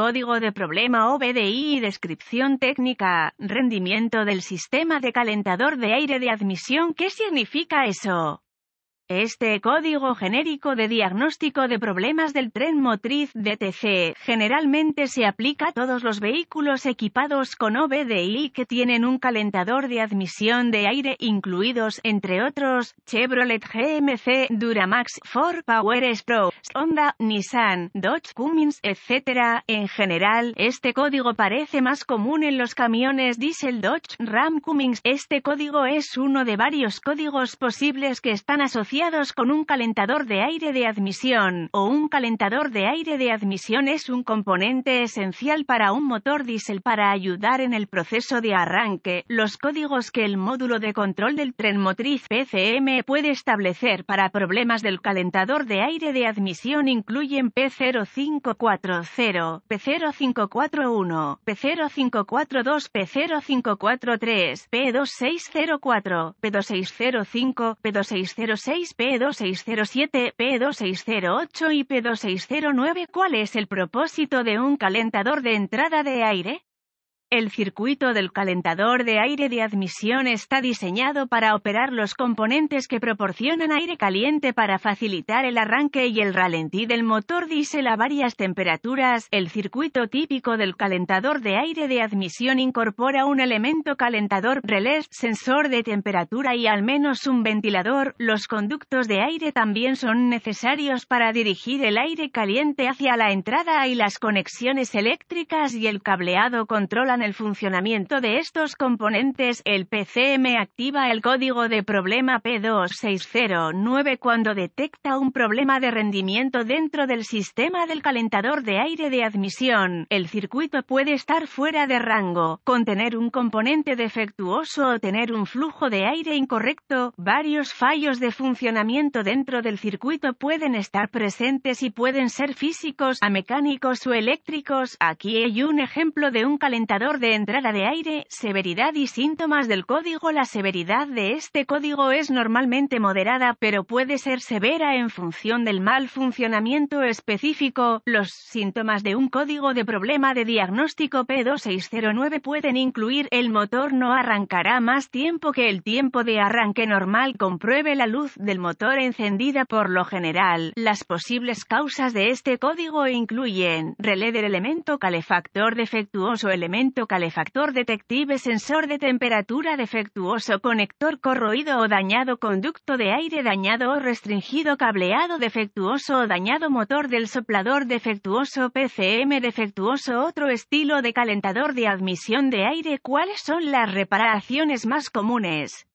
Código de problema OBDI y descripción técnica, rendimiento del sistema de calentador de aire de admisión. ¿Qué significa eso? Este código genérico de diagnóstico de problemas del tren motriz DTC generalmente se aplica a todos los vehículos equipados con OBDI que tienen un calentador de admisión de aire incluidos, entre otros, Chevrolet GMC, Duramax, Ford Power Pro, Honda, Nissan, Dodge Cummins, etc. En general, este código parece más común en los camiones diesel Dodge Ram Cummins. Este código es uno de varios códigos posibles que están asociados con un calentador de aire de admisión, o un calentador de aire de admisión es un componente esencial para un motor diésel para ayudar en el proceso de arranque. Los códigos que el módulo de control del tren motriz PCM puede establecer para problemas del calentador de aire de admisión incluyen P0540, P0541, P0542, P0543, P2604, P2605, P2606 p 2607 P2608 y P2609. ¿Cuál es el propósito de un calentador de entrada de aire? El circuito del calentador de aire de admisión está diseñado para operar los componentes que proporcionan aire caliente para facilitar el arranque y el ralentí del motor diésel a varias temperaturas. El circuito típico del calentador de aire de admisión incorpora un elemento calentador, relés, sensor de temperatura y al menos un ventilador. Los conductos de aire también son necesarios para dirigir el aire caliente hacia la entrada y las conexiones eléctricas y el cableado controlan el funcionamiento de estos componentes, el PCM activa el código de problema P2609 cuando detecta un problema de rendimiento dentro del sistema del calentador de aire de admisión. El circuito puede estar fuera de rango, contener un componente defectuoso o tener un flujo de aire incorrecto. Varios fallos de funcionamiento dentro del circuito pueden estar presentes y pueden ser físicos, a mecánicos o eléctricos. Aquí hay un ejemplo de un calentador de entrada de aire, severidad y síntomas del código. La severidad de este código es normalmente moderada, pero puede ser severa en función del mal funcionamiento específico. Los síntomas de un código de problema de diagnóstico P2609 pueden incluir el motor no arrancará más tiempo que el tiempo de arranque normal. Compruebe la luz del motor encendida por lo general. Las posibles causas de este código incluyen relé del elemento calefactor defectuoso elemento calefactor detective sensor de temperatura defectuoso conector corroído o dañado conducto de aire dañado o restringido cableado defectuoso o dañado motor del soplador defectuoso PCM defectuoso otro estilo de calentador de admisión de aire cuáles son las reparaciones más comunes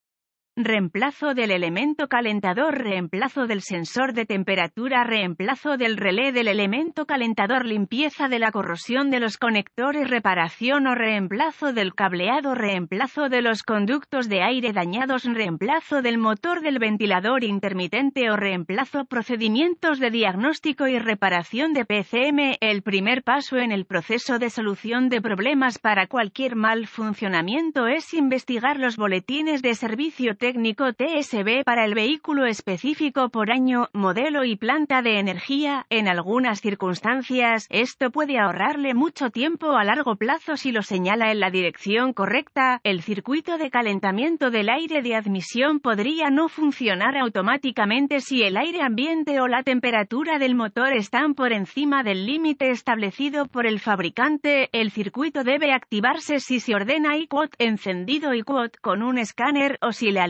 Reemplazo del elemento calentador, reemplazo del sensor de temperatura, reemplazo del relé del elemento calentador, limpieza de la corrosión de los conectores, reparación o reemplazo del cableado, reemplazo de los conductos de aire dañados, reemplazo del motor del ventilador intermitente o reemplazo procedimientos de diagnóstico y reparación de PCM, el primer paso en el proceso de solución de problemas para cualquier mal funcionamiento es investigar los boletines de servicio técnico TSB para el vehículo específico por año, modelo y planta de energía. En algunas circunstancias, esto puede ahorrarle mucho tiempo a largo plazo si lo señala en la dirección correcta. El circuito de calentamiento del aire de admisión podría no funcionar automáticamente si el aire ambiente o la temperatura del motor están por encima del límite establecido por el fabricante. El circuito debe activarse si se ordena quote encendido quote con un escáner o si le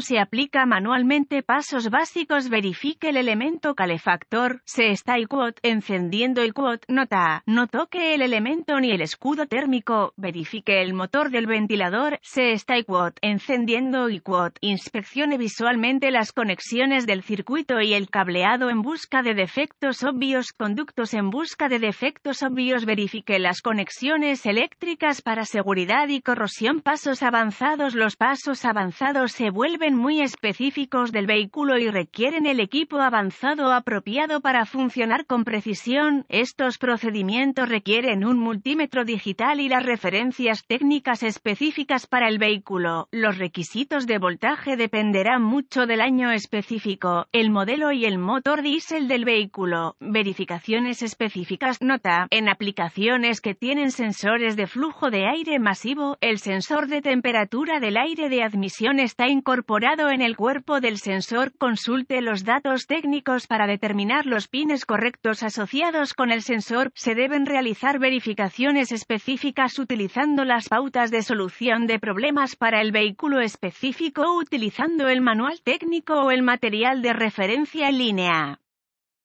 se aplica manualmente pasos básicos verifique el elemento calefactor, se está encendiendo y nota, no toque el elemento ni el escudo térmico, verifique el motor del ventilador, se está encendiendo y inspeccione visualmente las conexiones del circuito y el cableado en busca de defectos obvios, conductos en busca de defectos obvios, verifique las conexiones eléctricas para seguridad y corrosión, pasos avanzados, los pasos avanzados se vuelven muy específicos del vehículo y requieren el equipo avanzado apropiado para funcionar con precisión, estos procedimientos requieren un multímetro digital y las referencias técnicas específicas para el vehículo. Los requisitos de voltaje dependerán mucho del año específico, el modelo y el motor diésel del vehículo. Verificaciones específicas. Nota. En aplicaciones que tienen sensores de flujo de aire masivo, el sensor de temperatura del aire de admisión es está incorporado en el cuerpo del sensor, consulte los datos técnicos para determinar los pines correctos asociados con el sensor. Se deben realizar verificaciones específicas utilizando las pautas de solución de problemas para el vehículo específico o utilizando el manual técnico o el material de referencia en línea.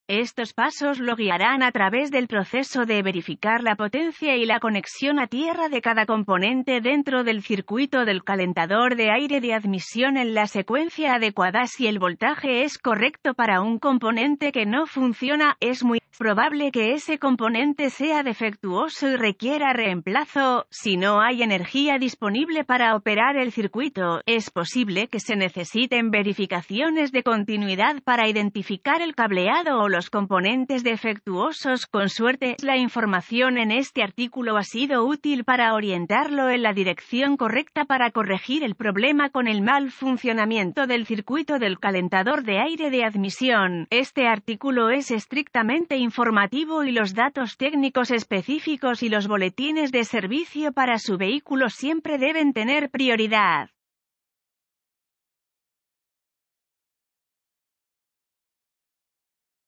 Estos pasos lo guiarán a través del proceso de verificar la potencia y la conexión a tierra de cada componente dentro del circuito del calentador de aire de admisión en la secuencia adecuada. Si el voltaje es correcto para un componente que no funciona, es muy probable que ese componente sea defectuoso y requiera reemplazo. Si no hay energía disponible para operar el circuito, es posible que se necesiten verificaciones de continuidad para identificar el cableado o los componentes defectuosos con suerte. La información en este artículo ha sido útil para orientarlo en la dirección correcta para corregir el problema con el mal funcionamiento del circuito del calentador de aire de admisión. Este artículo es estrictamente informativo y los datos técnicos específicos y los boletines de servicio para su vehículo siempre deben tener prioridad.